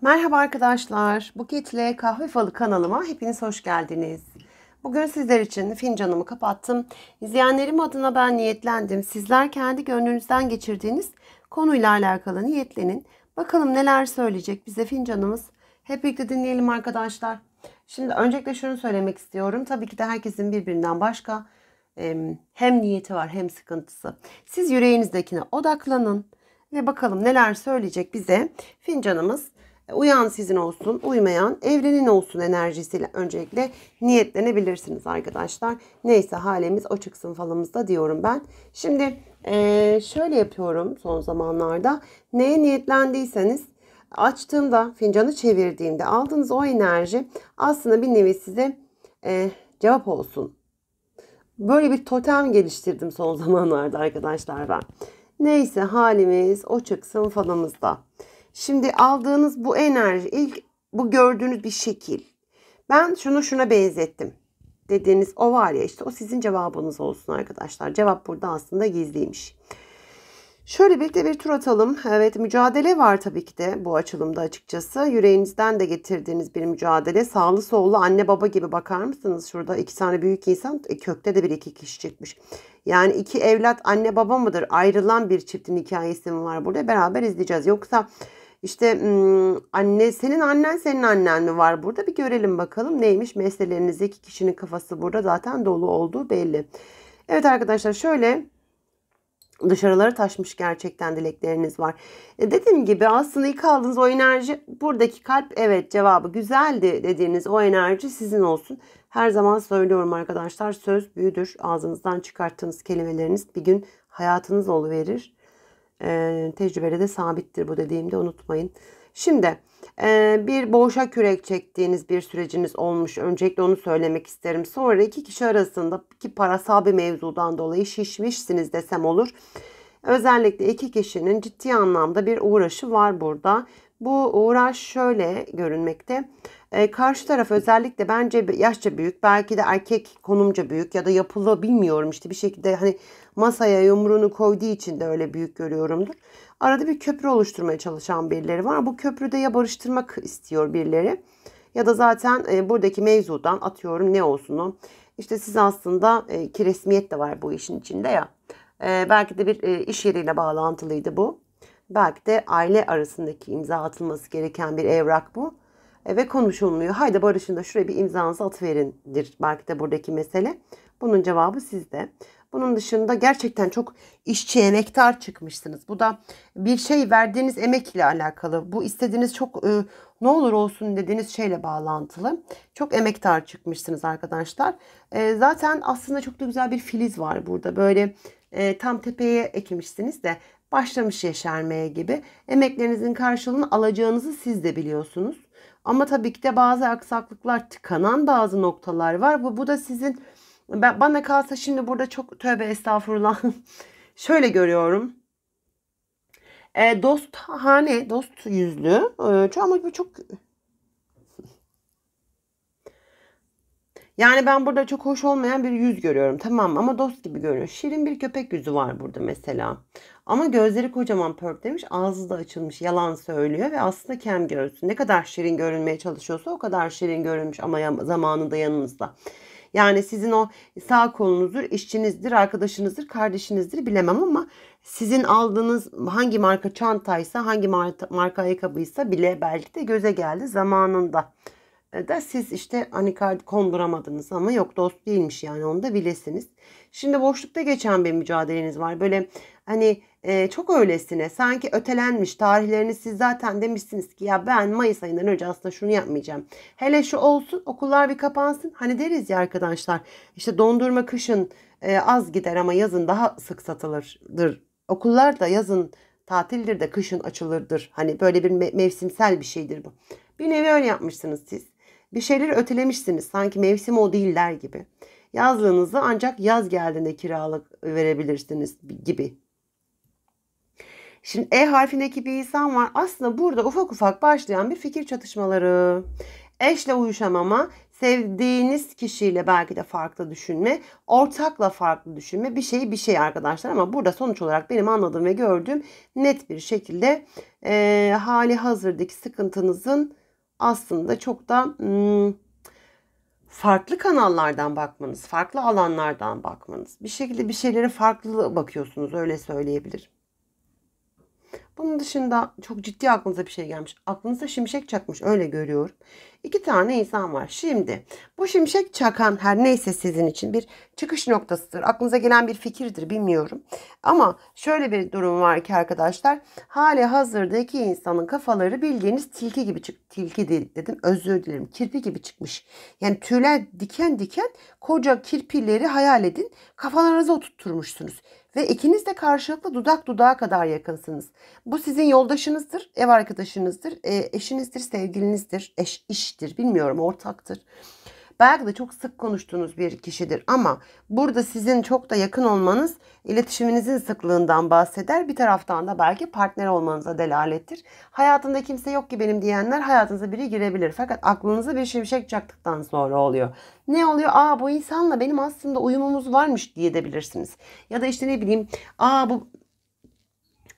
Merhaba arkadaşlar. Buket ile Kahve Falı kanalıma hepiniz hoş geldiniz. Bugün sizler için fincanımı kapattım. İzleyenlerim adına ben niyetlendim. Sizler kendi gönlünüzden geçirdiğiniz konuyla alakalı niyetlenin. Bakalım neler söyleyecek bize fincanımız. Hep birlikte dinleyelim arkadaşlar. Şimdi öncelikle şunu söylemek istiyorum. Tabii ki de herkesin birbirinden başka hem niyeti var hem sıkıntısı. Siz yüreğinizdekine odaklanın ve bakalım neler söyleyecek bize fincanımız. Uyan sizin olsun, uymayan evrenin olsun enerjisiyle öncelikle niyetlenebilirsiniz arkadaşlar. Neyse halimiz o çıksın falımızda diyorum ben. Şimdi e, şöyle yapıyorum son zamanlarda. Neye niyetlendiyseniz açtığımda, fincanı çevirdiğimde aldığınız o enerji aslında bir nevi size e, cevap olsun. Böyle bir totem geliştirdim son zamanlarda arkadaşlar ben. Neyse halimiz o çıksın falımızda. Şimdi aldığınız bu enerji ilk bu gördüğünüz bir şekil. Ben şunu şuna benzettim dediğiniz o var ya işte o sizin cevabınız olsun arkadaşlar. Cevap burada aslında gizliymiş. Şöyle birlikte bir tur atalım. Evet mücadele var tabii ki de bu açılımda açıkçası. Yüreğinizden de getirdiğiniz bir mücadele. Sağlı sollu anne baba gibi bakar mısınız? Şurada iki tane büyük insan e, kökte de bir iki kişi çıkmış. Yani iki evlat anne baba mıdır? Ayrılan bir çiftin hikayesi mi var burada? Beraber izleyeceğiz. Yoksa işte anne senin annen senin annen mi var burada bir görelim bakalım neymiş meselelerinizdeki kişinin kafası burada zaten dolu olduğu belli. Evet arkadaşlar şöyle dışarılara taşmış gerçekten dilekleriniz var. E, dediğim gibi aslında ilk aldığınız o enerji buradaki kalp evet cevabı güzeldi dediğiniz o enerji sizin olsun. Her zaman söylüyorum arkadaşlar söz büyüdür. Ağzınızdan çıkarttığınız kelimeleriniz bir gün hayatınız verir. E, tecrübede de sabittir bu dediğimde unutmayın. Şimdi e, bir boşa kürek çektiğiniz bir süreciniz olmuş. Öncelikle onu söylemek isterim. Sonra iki kişi arasında ki parasal bir mevzudan dolayı şişmişsiniz desem olur. Özellikle iki kişinin ciddi anlamda bir uğraşı var burada. Bu uğraş şöyle görünmekte. E, karşı taraf özellikle bence yaşça büyük, belki de erkek konumca büyük ya da yapılı bilmiyorum işte bir şekilde hani masaya yumruğunu koyduğu için de öyle büyük görüyorumdur. Arada bir köprü oluşturmaya çalışan birileri var. Bu köprüde ya barıştırmak istiyor birileri ya da zaten e, buradaki mevzudan atıyorum ne olsun İşte siz aslında e, ki resmiyet de var bu işin içinde ya. E, belki de bir e, iş yeriyle bağlantılıydı bu. Belki de aile arasındaki imza atılması gereken bir evrak bu. E, ve konuşulmuyor. Haydi barışın da şuraya bir imzanızı atıverindir. Belki de buradaki mesele. Bunun cevabı sizde. Bunun dışında gerçekten çok işçi emektar çıkmışsınız. Bu da bir şey verdiğiniz emek ile alakalı. Bu istediğiniz çok e, ne olur olsun dediğiniz şeyle bağlantılı. Çok emektar çıkmışsınız arkadaşlar. E, zaten aslında çok da güzel bir filiz var burada. Böyle e, tam tepeye ekmişsiniz de başlamış yeşermeye gibi. Emeklerinizin karşılığını alacağınızı siz de biliyorsunuz. Ama tabii ki de bazı aksaklıklar, tıkanan bazı noktalar var. Bu, bu da sizin ben, bana kalsa şimdi burada çok tövbe estağfurullah. şöyle görüyorum. E, dost hane, dost yüzlü. E, çok, ama çok Yani ben burada çok hoş olmayan bir yüz görüyorum. Tamam ama dost gibi görünüyor. Şirin bir köpek yüzü var burada mesela. Ama gözleri kocaman pörtlemiş. Ağzı da açılmış. Yalan söylüyor ve aslında kem görsün. Ne kadar şirin görünmeye çalışıyorsa o kadar şirin görünmüş ama zamanında yanınızda. Yani sizin o sağ kolunuzdur, işçinizdir, arkadaşınızdır, kardeşinizdir bilemem ama sizin aldığınız hangi marka çantaysa, hangi marka ayakkabıysa bile belki de göze geldi zamanında e, da siz işte hani konduramadınız ama yok dost değilmiş yani onu da bilesiniz. Şimdi boşlukta geçen bir mücadeleniz var. Böyle hani e, çok öylesine sanki ötelenmiş tarihlerini siz zaten demişsiniz ki ya ben Mayıs ayından önce aslında şunu yapmayacağım. Hele şu olsun okullar bir kapansın hani deriz ya arkadaşlar işte dondurma kışın e, az gider ama yazın daha sık satılırdır. Okullar da yazın tatildir de kışın açılırdır. Hani böyle bir mevsimsel bir şeydir bu. Bir nevi öyle yapmışsınız siz. Bir şeyleri ötelemişsiniz sanki mevsim o değiller gibi. Yazlığınızı ancak yaz geldiğinde kiralık verebilirsiniz gibi Şimdi E harfindeki bir insan var. Aslında burada ufak ufak başlayan bir fikir çatışmaları. Eşle uyuşamama, sevdiğiniz kişiyle belki de farklı düşünme, ortakla farklı düşünme bir şeyi bir şey arkadaşlar ama burada sonuç olarak benim anladığım ve gördüğüm net bir şekilde e, hali hazırdaki sıkıntınızın aslında çok da hmm, farklı kanallardan bakmanız, farklı alanlardan bakmanız, bir şekilde bir şeylere farklı bakıyorsunuz öyle söyleyebilirim. Bunun dışında çok ciddi aklınıza bir şey gelmiş. Aklınıza şimşek çakmış öyle görüyorum iki tane insan var. Şimdi bu şimşek çakan her neyse sizin için bir çıkış noktasıdır. Aklınıza gelen bir fikirdir bilmiyorum. Ama şöyle bir durum var ki arkadaşlar. Hali hazırda iki insanın kafaları bildiğiniz tilki gibi çık tilki dedim özür dilerim kirpi gibi çıkmış. Yani tüyler diken diken koca kirpileri hayal edin kafalarınıza oturtturmuşsunuz ve ikiniz de karşılıklı dudak dudağa kadar yakınsınız. Bu sizin yoldaşınızdır, ev arkadaşınızdır, e, eşinizdir, sevgilinizdir, eş, iş eştir bilmiyorum ortaktır. Belki de çok sık konuştuğunuz bir kişidir ama burada sizin çok da yakın olmanız iletişiminizin sıklığından bahseder. Bir taraftan da belki partner olmanıza delalettir. hayatında kimse yok ki benim diyenler hayatınıza biri girebilir. Fakat aklınıza bir şimşek çaktıktan sonra oluyor. Ne oluyor? Aa bu insanla benim aslında uyumumuz varmış diye de bilirsiniz. Ya da işte ne bileyim aa bu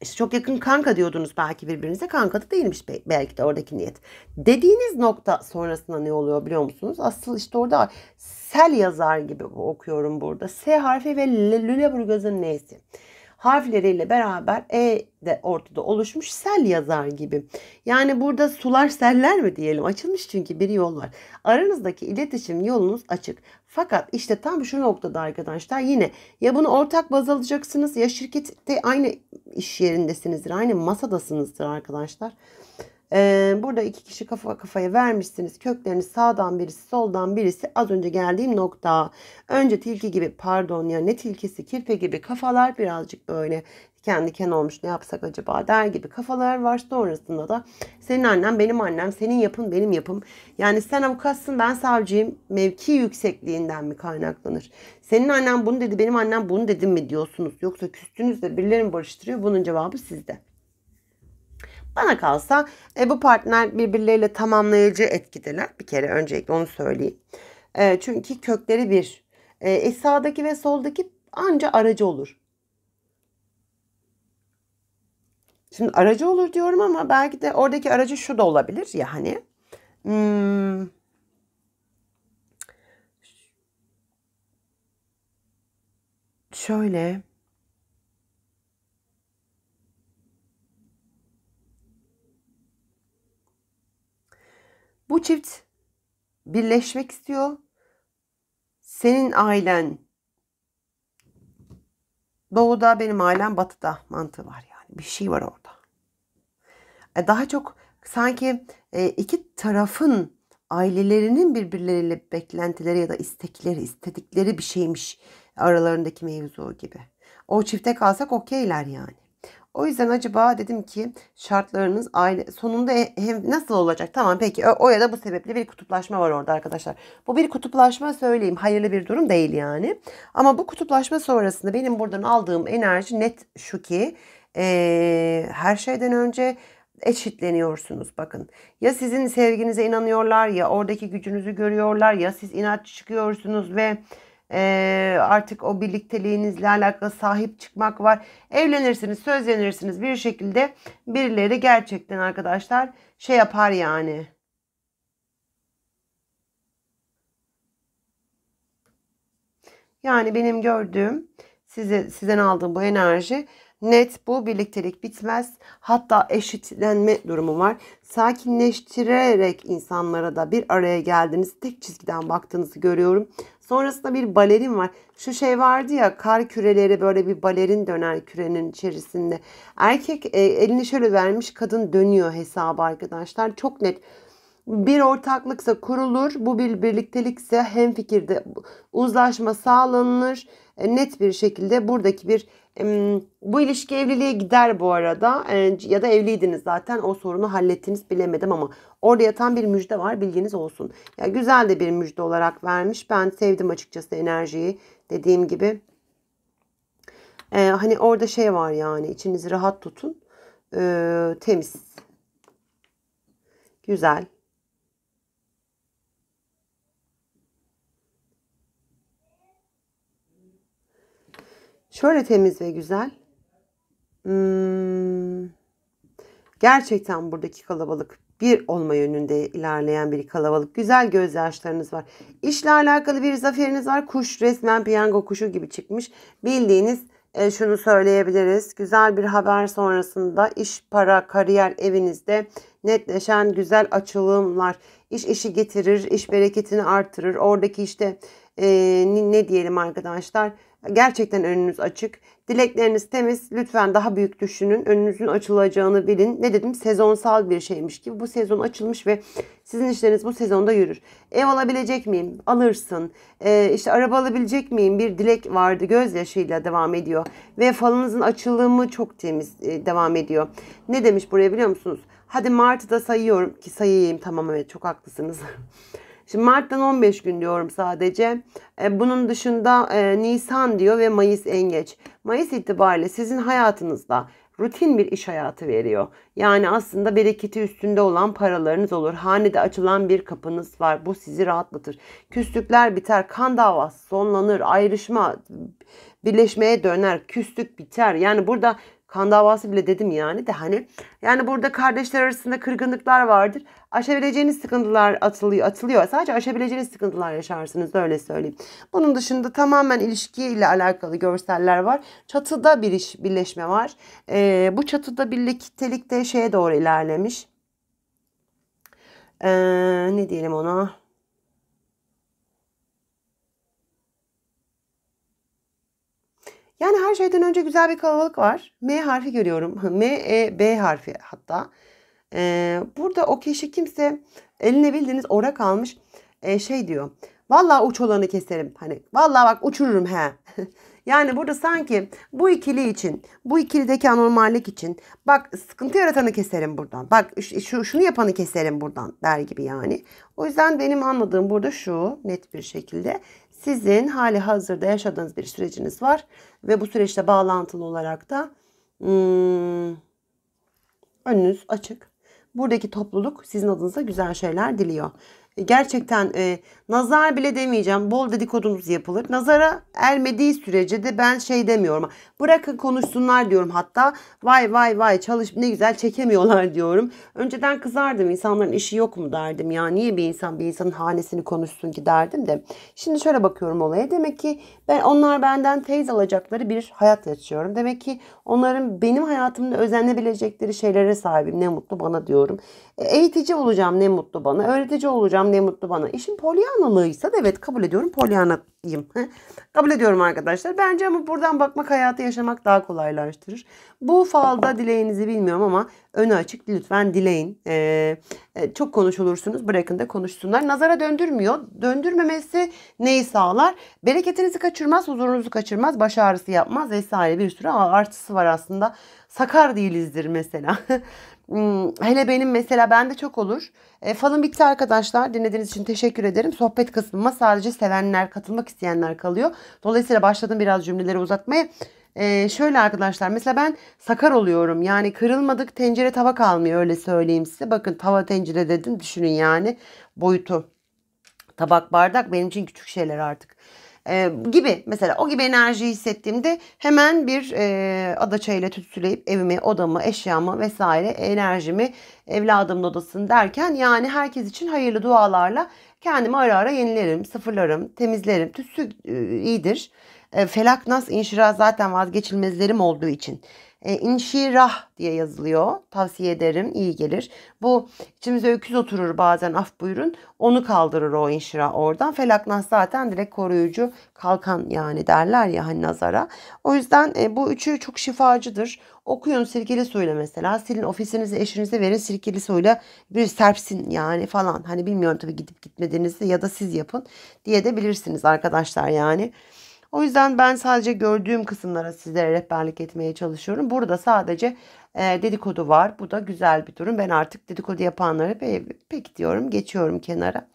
işte çok yakın kanka diyordunuz belki birbirinize. Kanka da değilmiş belki de oradaki niyet. Dediğiniz nokta sonrasında ne oluyor biliyor musunuz? Asıl işte orada sel yazar gibi okuyorum burada. S harfi ve Lüleburgaz'ın neysi harfleriyle beraber e de ortada oluşmuş sel yazar gibi. Yani burada sular seller mi diyelim? Açılmış çünkü bir yol var. Aranızdaki iletişim yolunuz açık. Fakat işte tam şu noktada arkadaşlar yine ya bunu ortak baz alacaksınız ya şirkette aynı iş yerindesinizdir, aynı masadasınızdır arkadaşlar. Ee, burada iki kişi kafa kafaya vermişsiniz. Köklerini sağdan birisi soldan birisi az önce geldiğim nokta. Önce tilki gibi pardon ya ne tilkisi kirpe gibi kafalar birazcık böyle kendi ken olmuş ne yapsak acaba der gibi kafalar var. Sonrasında da senin annen benim annem senin yapın benim yapım. Yani sen avukatsın ben savcıyım mevki yüksekliğinden mi kaynaklanır? Senin annen bunu dedi benim annem bunu dedim mi diyorsunuz? Yoksa küstünüz de birileri barıştırıyor bunun cevabı sizde. Bana kalsa e, bu partner birbirleriyle tamamlayıcı etkideler. Bir kere öncelikle onu söyleyeyim. E, çünkü kökleri bir. E, e, sağdaki ve soldaki anca aracı olur. Şimdi aracı olur diyorum ama belki de oradaki aracı şu da olabilir ya hani. Hmm, şöyle Bu çift birleşmek istiyor. Senin ailen doğuda, benim ailem batıda mantığı var yani. Bir şey var orada. E, daha çok sanki e, iki tarafın ailelerinin birbirleriyle beklentileri ya da istekleri, istedikleri bir şeymiş aralarındaki mevzu gibi. O çifte kalsak okeyler yani. O yüzden acaba dedim ki şartlarınız aile sonunda e, hem nasıl olacak? Tamam peki o, o ya da bu sebeple bir kutuplaşma var orada arkadaşlar. Bu bir kutuplaşma söyleyeyim. Hayırlı bir durum değil yani. Ama bu kutuplaşma sonrasında benim buradan aldığım enerji net şu ki ee, her şeyden önce eşitleniyorsunuz bakın. Ya sizin sevginize inanıyorlar ya oradaki gücünüzü görüyorlar ya siz inatçı çıkıyorsunuz ve ee, artık o birlikteliğinizle alakalı sahip çıkmak var. Evlenirsiniz, sözlenirsiniz bir şekilde birileri gerçekten arkadaşlar şey yapar yani. Yani benim gördüğüm size sizden aldığım bu enerji net bu birliktelik bitmez. Hatta eşitlenme durumu var. Sakinleştirerek insanlara da bir araya geldiğiniz tek çizgiden baktığınızı görüyorum. Sonrasında bir balerin var. Şu şey vardı ya kar küreleri böyle bir balerin döner kürenin içerisinde. Erkek e, elini şöyle vermiş kadın dönüyor hesabı arkadaşlar. Çok net. Bir ortaklıksa kurulur, bu bir birliktelikse hem fikirde uzlaşma sağlanılır. E, net bir şekilde buradaki bir bu ilişki evliliğe gider bu arada e, ya da evliydiniz zaten o sorunu hallettiniz bilemedim ama Orada yatan bir müjde var bilginiz olsun. Ya güzel de bir müjde olarak vermiş. Ben sevdim açıkçası enerjiyi dediğim gibi. Ee, hani orada şey var yani içinizi rahat tutun. Ee, temiz. Güzel. Şöyle temiz ve güzel. Hmm. Gerçekten buradaki kalabalık bir olma yönünde ilerleyen bir kalabalık. Güzel gözyaşlarınız var. İşle alakalı bir zaferiniz var. Kuş resmen piyango kuşu gibi çıkmış. Bildiğiniz e, şunu söyleyebiliriz. Güzel bir haber sonrasında iş, para, kariyer evinizde netleşen güzel açılımlar. İş işi getirir, iş bereketini artırır. Oradaki işte e, ne diyelim arkadaşlar Gerçekten önünüz açık. Dilekleriniz temiz. Lütfen daha büyük düşünün. Önünüzün açılacağını bilin. Ne dedim? Sezonsal bir şeymiş ki Bu sezon açılmış ve sizin işleriniz bu sezonda yürür. Ev alabilecek miyim? Alırsın. Ee, işte araba alabilecek miyim? Bir dilek vardı. Gözyaşıyla devam ediyor. Ve falınızın açılımı çok temiz e, devam ediyor. Ne demiş buraya biliyor musunuz? Hadi Mart'ı da sayıyorum ki sayayım. Tamam evet çok haklısınız. Şimdi Mart'tan 15 gün diyorum sadece. E, bunun dışında e, Nisan diyor ve Mayıs en geç. Mayıs itibariyle sizin hayatınızda rutin bir iş hayatı veriyor. Yani aslında bereketi üstünde olan paralarınız olur. Hanede açılan bir kapınız var. Bu sizi rahatlatır. Küslükler biter, kan davası sonlanır, ayrışma birleşmeye döner, küslük biter. Yani burada Kan davası bile dedim yani de hani. Yani burada kardeşler arasında kırgınlıklar vardır. Aşabileceğiniz sıkıntılar atılıyor. atılıyor. Sadece aşabileceğiniz sıkıntılar yaşarsınız öyle söyleyeyim. Bunun dışında tamamen ilişkiyle alakalı görseller var. Çatıda bir iş, birleşme var. Ee, bu çatıda birliktelikte şeye doğru ilerlemiş. Ee, ne diyelim ona? Yani her şeyden önce güzel bir kalabalık var. M harfi görüyorum. M, E, B harfi hatta. Ee, burada o kişi kimse eline bildiğiniz orak almış e, ee, şey diyor. Vallahi uç olanı keserim. Hani vallahi bak uçururum he. yani burada sanki bu ikili için, bu ikilideki anormallik için bak sıkıntı yaratanı keserim buradan. Bak şu şunu yapanı keserim buradan der gibi yani. O yüzden benim anladığım burada şu net bir şekilde sizin hali hazırda yaşadığınız bir süreciniz var ve bu süreçle bağlantılı olarak da hmm, önünüz açık. Buradaki topluluk sizin adınıza güzel şeyler diliyor gerçekten e, nazar bile demeyeceğim. Bol dedikodumuz yapılır. Nazara ermediği sürece de ben şey demiyorum. Bırakın konuşsunlar diyorum hatta. Vay vay vay çalış ne güzel çekemiyorlar diyorum. Önceden kızardım. insanların işi yok mu derdim. Ya niye bir insan bir insanın hanesini konuşsun ki derdim de. Şimdi şöyle bakıyorum olaya. Demek ki ben onlar benden teyze alacakları bir hayat yaşıyorum. Demek ki onların benim hayatımda özenlebilecekleri şeylere sahibim. Ne mutlu bana diyorum. E, eğitici olacağım ne mutlu bana. Öğretici olacağım Allah'ım ne mutlu bana. İşin polyanalığıysa da evet kabul ediyorum polyanayım. kabul ediyorum arkadaşlar. Bence ama buradan bakmak hayatı yaşamak daha kolaylaştırır. Bu falda dileğinizi bilmiyorum ama önü açık lütfen dileyin. Ee, e, çok konuşulursunuz bırakın da konuşsunlar. Nazara döndürmüyor. Döndürmemesi neyi sağlar? Bereketinizi kaçırmaz, huzurunuzu kaçırmaz, baş ağrısı yapmaz vesaire bir sürü artısı var aslında. Sakar değilizdir mesela. Hmm, hele benim mesela bende çok olur. E, falım bitti arkadaşlar. Dinlediğiniz için teşekkür ederim. Sohbet kısmıma sadece sevenler, katılmak isteyenler kalıyor. Dolayısıyla başladım biraz cümleleri uzatmaya. E, şöyle arkadaşlar mesela ben sakar oluyorum. Yani kırılmadık tencere tava kalmıyor öyle söyleyeyim size. Bakın tava tencere dedim düşünün yani boyutu. Tabak bardak benim için küçük şeyler artık e, gibi mesela o gibi enerjiyi hissettiğimde hemen bir e, adaçayla tütsüleyip evimi, odamı, eşyamı vesaire enerjimi evladımın odasını derken yani herkes için hayırlı dualarla kendimi ara ara yenilerim, sıfırlarım, temizlerim. Tütsü e, iyidir. E, felaknas inşira zaten vazgeçilmezlerim olduğu için e, inşirah diye yazılıyor. Tavsiye ederim. iyi gelir. Bu içimize öküz oturur bazen af buyurun. Onu kaldırır o inşirah oradan. Felaknas zaten direkt koruyucu kalkan yani derler ya hani nazara. O yüzden e, bu üçü çok şifacıdır. Okuyun sirkeli suyla mesela. Silin ofisinizi eşinize verin sirkeli suyla bir serpsin yani falan. Hani bilmiyorum tabii gidip gitmediğinizi ya da siz yapın diye de bilirsiniz arkadaşlar yani. O yüzden ben sadece gördüğüm kısımlara sizlere rehberlik etmeye çalışıyorum. Burada sadece e, dedikodu var. Bu da güzel bir durum. Ben artık dedikodu yapanlara pe pek diyorum geçiyorum kenara.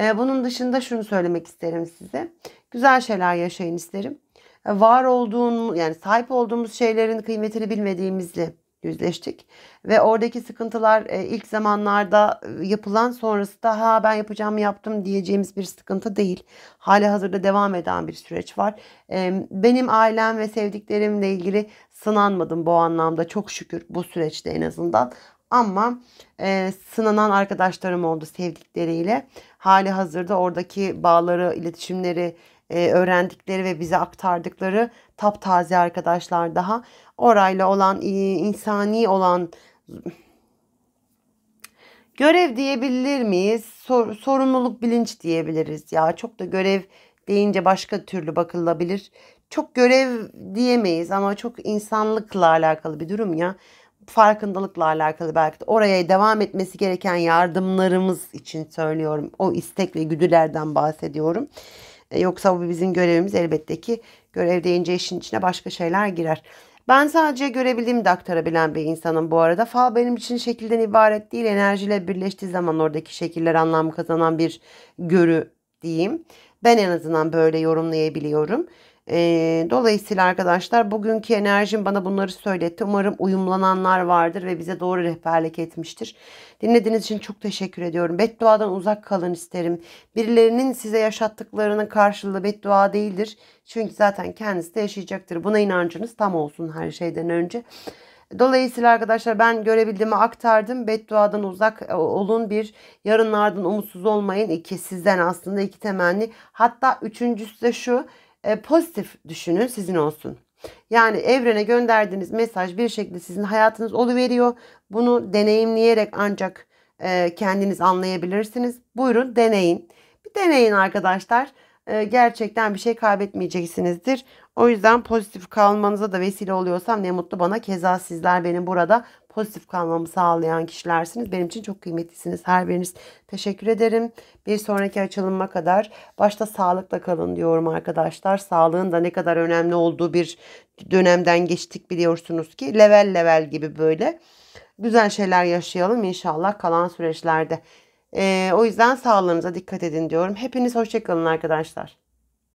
E, bunun dışında şunu söylemek isterim size. Güzel şeyler yaşayın isterim. E, var olduğun yani sahip olduğumuz şeylerin kıymetini bilmediğimizle yüzleştik. Ve oradaki sıkıntılar e, ilk zamanlarda e, yapılan sonrası da ha ben yapacağımı yaptım diyeceğimiz bir sıkıntı değil. Hali hazırda devam eden bir süreç var. benim ailem ve sevdiklerimle ilgili sınanmadım bu anlamda çok şükür bu süreçte en azından. Ama e, sınanan arkadaşlarım oldu sevdikleriyle. Hali hazırda oradaki bağları, iletişimleri, e, öğrendikleri ve bize aktardıkları taptaze arkadaşlar daha. Orayla olan e, insani olan görev diyebilir miyiz? Sor, sorumluluk bilinç diyebiliriz ya. Çok da görev deyince başka türlü bakılabilir. Çok görev diyemeyiz ama çok insanlıkla alakalı bir durum ya. Farkındalıkla alakalı belki de oraya devam etmesi gereken yardımlarımız için söylüyorum. O istek ve güdülerden bahsediyorum. E, yoksa bu bizim görevimiz elbette ki Görev deyince işin içine başka şeyler girer. Ben sadece görebildiğimi de aktarabilen bir insanım bu arada. Fal benim için şekilden ibaret değil. Enerjiyle birleştiği zaman oradaki şekiller anlam kazanan bir görü diyeyim. Ben en azından böyle yorumlayabiliyorum dolayısıyla arkadaşlar bugünkü enerjim bana bunları söyletti. Umarım uyumlananlar vardır ve bize doğru rehberlik etmiştir. Dinlediğiniz için çok teşekkür ediyorum. Bedduadan uzak kalın isterim. Birilerinin size yaşattıklarının karşılığı beddua değildir. Çünkü zaten kendisi de yaşayacaktır. Buna inancınız tam olsun her şeyden önce. Dolayısıyla arkadaşlar ben görebildiğimi aktardım. Bedduadan uzak e, olun bir. Yarınlardan umutsuz olmayın. iki sizden aslında iki temenni. Hatta üçüncüsü de şu e, pozitif düşünün sizin olsun. Yani evrene gönderdiğiniz mesaj bir şekilde sizin hayatınız oluveriyor. Bunu deneyimleyerek ancak e, kendiniz anlayabilirsiniz. Buyurun deneyin. Bir deneyin arkadaşlar. E, gerçekten bir şey kaybetmeyeceksinizdir. O yüzden pozitif kalmanıza da vesile oluyorsam ne mutlu bana. Keza sizler benim burada pozitif kalmamı sağlayan kişilersiniz. Benim için çok kıymetlisiniz. Her biriniz teşekkür ederim. Bir sonraki açılıma kadar başta sağlıkla kalın diyorum arkadaşlar. Sağlığın da ne kadar önemli olduğu bir dönemden geçtik biliyorsunuz ki. Level level gibi böyle. Güzel şeyler yaşayalım inşallah kalan süreçlerde. Ee, o yüzden sağlığınıza dikkat edin diyorum. Hepiniz hoşçakalın arkadaşlar.